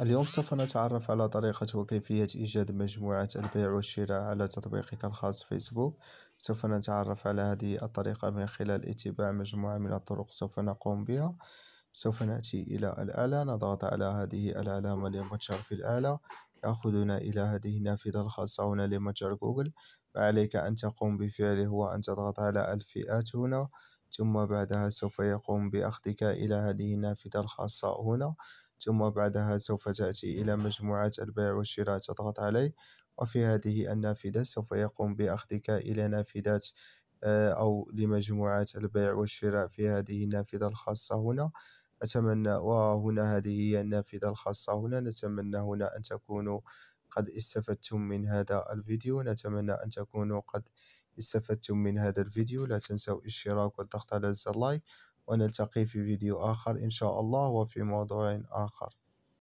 اليوم سوف نتعرف على طريقة وكيفية إيجاد مجموعة البيع والشراء على تطبيقك الخاص فيسبوك سوف نتعرف على هذه الطريقة من خلال اتباع مجموعة من الطرق سوف نقوم بها سوف نأتي إلى الأعلى نضغط على هذه العلامة لمتجر في الأعلى يأخذنا إلى هذه النافذة الخاصة هنا لمتجر جوجل ما عليك أن تقوم بفعله هو أن تضغط على الفئات هنا ثم بعدها سوف يقوم بأخذك إلى هذه النافذة الخاصة هنا ثم بعدها سوف تأتي إلى مجموعة البيع والشراء تضغط عليه وفي هذه النافذة سوف يقوم بأخذك إلى نافذة آه، أو لمجموعة البيع والشراء في هذه النافذة الخاصة هنا أتمنى وهنا هذه هي النافذة الخاصة هنا نتمنى هنا أن تكونوا قد استفدتم من هذا الفيديو نتمنى أن تكونوا قد استفدتم من هذا الفيديو لا تنسوا الاشتراك والضغط على زر لايك ونلتقي في فيديو آخر إن شاء الله وفي موضوع آخر